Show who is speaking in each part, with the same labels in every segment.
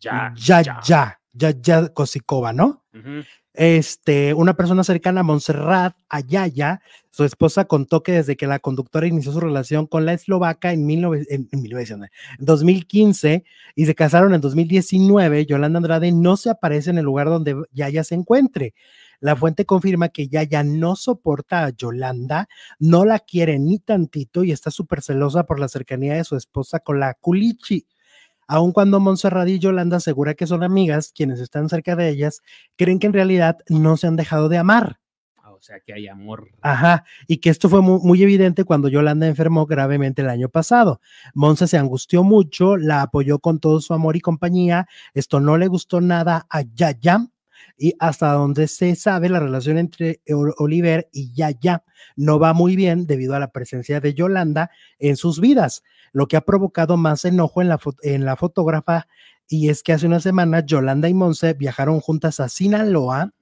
Speaker 1: ya, ya, ya, ya, ya, ¿no? Este, una persona cercana a Montserrat Yaya. su esposa contó que desde que la conductora inició su relación con la eslovaca en, en, 2015 y se casaron en 2019, Yolanda Andrade no se aparece en el lugar donde Yaya se encuentre. La fuente confirma que Yaya no soporta a Yolanda, no la quiere ni tantito y está súper celosa por la cercanía de su esposa con la Culichi, Aun cuando Montserrat y Yolanda asegura que son amigas, quienes están cerca de ellas creen que en realidad no se han dejado de amar.
Speaker 2: Ah, o sea, que hay amor.
Speaker 1: Ajá, y que esto fue muy, evidente cuando Yolanda enfermó gravemente el año pasado. Monse se angustió mucho, la apoyó con todo su amor y compañía. Esto no le gustó nada a Yaya, y hasta donde se sabe la relación entre Oliver y Yaya no va muy bien debido a la presencia de Yolanda en sus vidas lo que ha provocado más enojo en la, en la fotógrafa y es que hace una semana Yolanda y Monse viajaron juntas a Sinaloa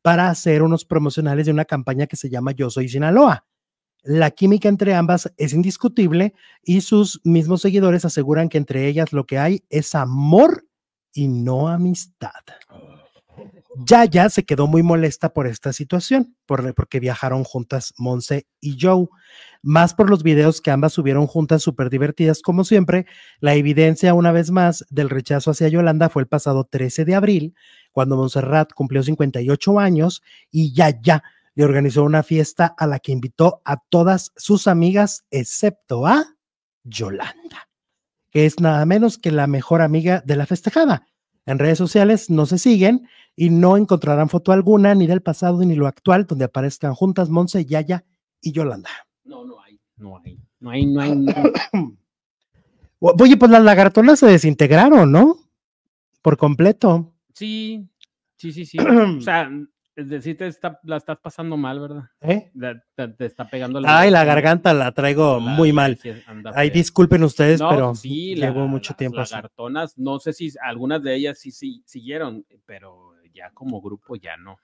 Speaker 1: para hacer unos promocionales de una campaña que se llama Yo Soy Sinaloa. La química entre ambas es indiscutible y sus mismos seguidores aseguran que entre ellas lo que hay es amor y no amistad. Oh. Yaya se quedó muy molesta por esta situación, porque viajaron juntas Monse y Joe, más por los videos que ambas subieron juntas súper divertidas como siempre. La evidencia una vez más del rechazo hacia Yolanda fue el pasado 13 de abril, cuando Montserrat cumplió 58 años y Yaya le organizó una fiesta a la que invitó a todas sus amigas excepto a Yolanda, que es nada menos que la mejor amiga de la festejada en redes sociales no se siguen y no encontrarán foto alguna, ni del pasado ni lo actual, donde aparezcan juntas Monse, Yaya y Yolanda. No,
Speaker 2: no hay, no hay, no hay, no hay.
Speaker 1: Oye, pues las lagartonas se desintegraron, ¿no? Por completo.
Speaker 2: Sí, sí, sí, sí. o sea, es decir, está, la estás pasando mal, ¿verdad? ¿Eh? te, está pegando la. Ay, la garganta
Speaker 1: la traigo muy mal. Ay, disculpen ustedes, pero sí, llevo mucho tiempo. Las
Speaker 2: lagartonas, no sé si algunas de ellas sí, sí siguieron, pero ya como grupo ya no.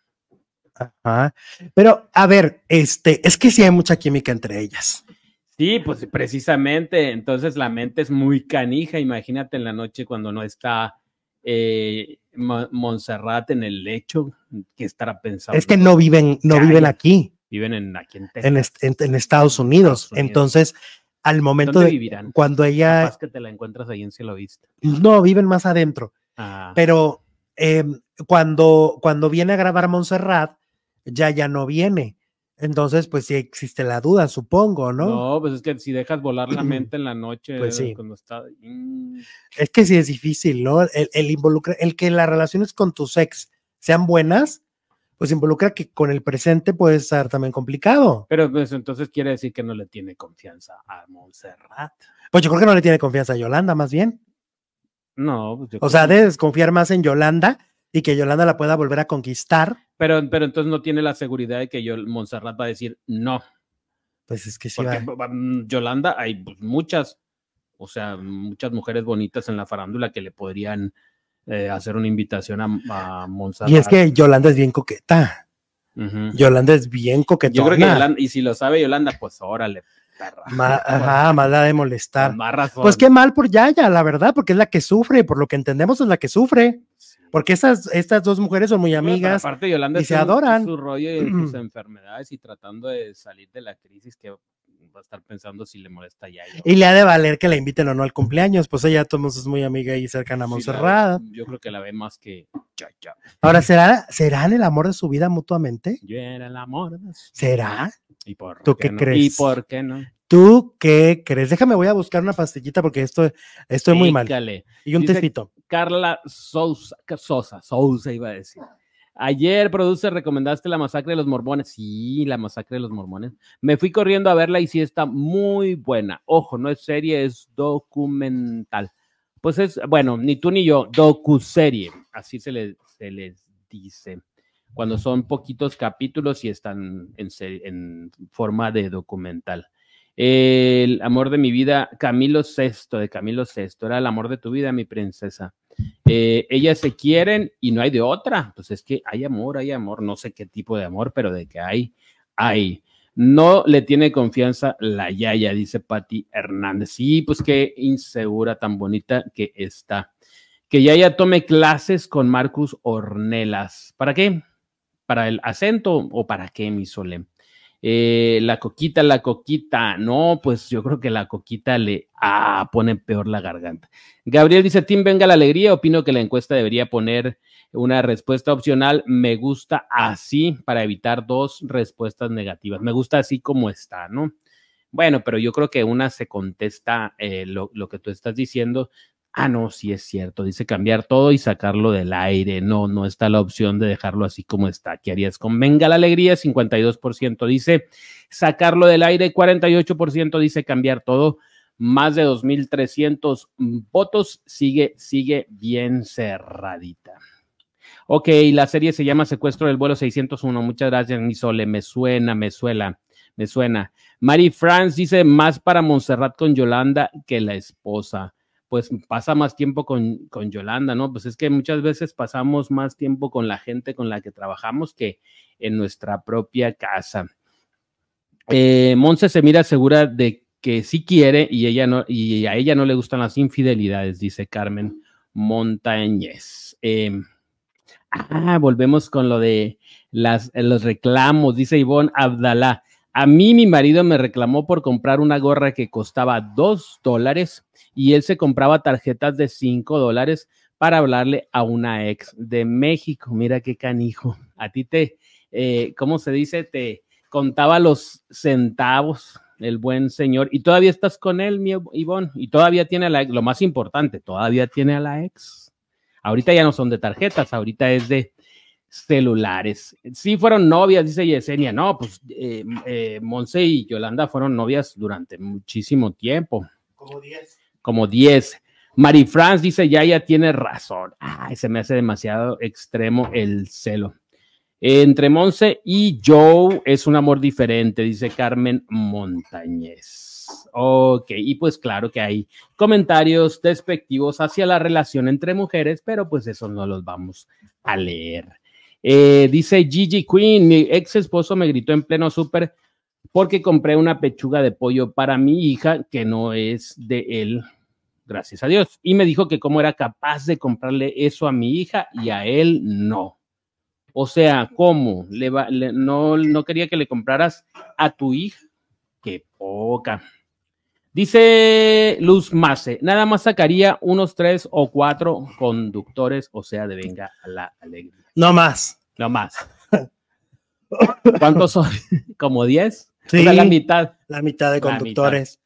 Speaker 1: Ajá. Pero, a ver, este, es que sí hay mucha química entre ellas.
Speaker 2: Sí, pues precisamente. Entonces la mente es muy canija. Imagínate en la noche cuando no está eh, Montserrat en el lecho, que estará pensando. Es que no
Speaker 1: viven, no viven aquí.
Speaker 2: Viven en aquí en,
Speaker 1: Estados, Unidos. Entonces, al momento de cuando ella.
Speaker 2: que te la encuentras ahí en Cielo Vista.
Speaker 1: No, viven más adentro. Ah. Pero em, cuando, cuando viene a grabar Montserrat, ya ya no viene. Entonces, pues sí existe la duda, supongo, ¿no?
Speaker 2: No, pues es que si dejas volar la mente en la noche, pues sí. cuando está... Mm".
Speaker 1: Es que sí es difícil, ¿no? El, el, involucra, el que las relaciones con tus ex sean buenas, pues involucra que con el presente puede estar también complicado.
Speaker 2: Pero pues entonces quiere decir que no le tiene confianza a Montserrat.
Speaker 1: Pues yo creo que no le tiene confianza a Yolanda, más bien.
Speaker 2: No, pues o sea,
Speaker 1: desconfiar más en Yolanda y que Yolanda la pueda volver a conquistar.
Speaker 2: Pero, pero entonces no tiene la seguridad de que Monserrat va a decir no.
Speaker 1: Pues es que sí. Porque
Speaker 2: mm, Yolanda, hay pues, muchas, o sea, muchas mujeres bonitas en la farándula que le podrían eh, hacer una invitación a, Monserrat Y es que
Speaker 1: Yolanda es bien coqueta.
Speaker 2: Yolanda
Speaker 1: es bien coqueta. Yo creo que Yolanda,
Speaker 2: y si lo sabe Yolanda, pues órale.
Speaker 1: Perra. ajá, pues, más de molestar. Pues qué mal por Yaya, la verdad, porque es la que sufre, por lo que entendemos es la que sufre. Porque estas, dos mujeres son muy amigas. y se adoran. Su
Speaker 2: rollo y sus enfermedades y tratando de salir de la crisis que va a estar pensando si le molesta ya. Y le ha
Speaker 1: de valer que la inviten o no al cumpleaños, pues ella todos es muy amiga y cercana a monserrada
Speaker 2: yo creo que la ve más que Ahora,
Speaker 1: ¿será, ¿serán el amor de su vida mutuamente?
Speaker 2: Yo era el amor. ¿Será? ¿Y por ¿Tú qué, no? crees? ¿Y por qué no?
Speaker 1: ¿Tú qué crees? Déjame, voy a buscar una pastillita porque esto, estoy muy mal. Y un Dice,
Speaker 2: Carla Sousa, Sosa, Sousa iba a decir. Ayer, produce, recomendaste la masacre de los mormones. Sí, la masacre de los mormones. Me fui corriendo a verla y sí está muy buena. Ojo, no es serie, es documental. Pues es, bueno, ni tú ni yo, docuserie. Así se les, se les dice. Cuando son poquitos capítulos y están en, en forma de documental. El amor de mi vida, Camilo VI, de Camilo VI, era el amor de tu vida, mi princesa. Eh, ellas se quieren y no hay de otra. Pues es que hay amor, hay amor, no sé qué tipo de amor, pero de que hay, hay. No le tiene confianza la Yaya, dice Patti Hernández. Sí, pues qué insegura tan bonita que está. Que Yaya tome clases con Marcus Ornelas. ¿Para qué? ¿Para el acento o para qué, mi Solem? Eh, la coquita, la coquita. No, pues yo creo que la coquita le ah, pone peor la garganta. Gabriel dice, Tim, venga la alegría. Opino que la encuesta debería poner una respuesta opcional. Me gusta así para evitar dos respuestas negativas. Me gusta así como está, ¿no? Bueno, pero yo creo que una se contesta eh, lo, lo, que tú estás diciendo ah, no, sí es cierto, dice cambiar todo y sacarlo del aire, no, no está la opción de dejarlo así como está, ¿qué harías con Venga la Alegría? 52% dice sacarlo del aire, 48% dice cambiar todo, más de 2.300 votos, sigue, sigue bien cerradita. Ok, la serie se llama Secuestro del Vuelo 601, muchas gracias, mi Sole, me suena, me suena me suena. Mary France dice más para Montserrat con Yolanda que la esposa pues pasa más tiempo con, con Yolanda, ¿no? Pues es que muchas veces pasamos más tiempo con la gente con la que trabajamos que en nuestra propia casa. Eh, se mira segura de que sí quiere y, ella no, y a ella no le gustan las infidelidades, dice Carmen Montañez. Em, ah, volvemos con lo de las, los reclamos, dice Ivonne Abdalá. A mí mi marido me reclamó por comprar una gorra que costaba dos dólares y él se compraba tarjetas de cinco dólares para hablarle a una ex de México. Mira qué canijo. A ti te, eh, ¿cómo se dice? Te contaba los centavos el buen señor. Y todavía estás con él, mi Ivonne. Y todavía tiene la ex. Lo más importante, todavía tiene a la ex. Ahorita ya no son de tarjetas, ahorita es de celulares. Sí fueron novias, dice Yesenia. No, pues eh, eh, Monse y Yolanda fueron novias durante muchísimo tiempo.
Speaker 1: Como 10.
Speaker 2: Como 10. Marifranz dice, ya, ya tiene razón. Ay, se me hace demasiado extremo el celo. Entre Monse y Joe es un amor diferente, dice Carmen Montañez. Ok, y pues claro que hay comentarios despectivos hacia la relación entre mujeres, pero pues eso no los vamos a leer. Eh, dice Gigi Queen, mi ex esposo me gritó en pleno súper porque compré una pechuga de pollo para mi hija que no es de él, gracias a Dios. Y me dijo que cómo era capaz de comprarle eso a mi hija y a él no. O sea, ¿cómo? Le no, no quería que le compraras a tu hija. Qué poca. Dice Luz Mace nada más sacaría unos tres o cuatro conductores, o sea, de venga a la alegría.
Speaker 1: No más. No más. ¿Cuántos son?
Speaker 2: ¿Como 10? Sí, la mitad. La mitad de conductores.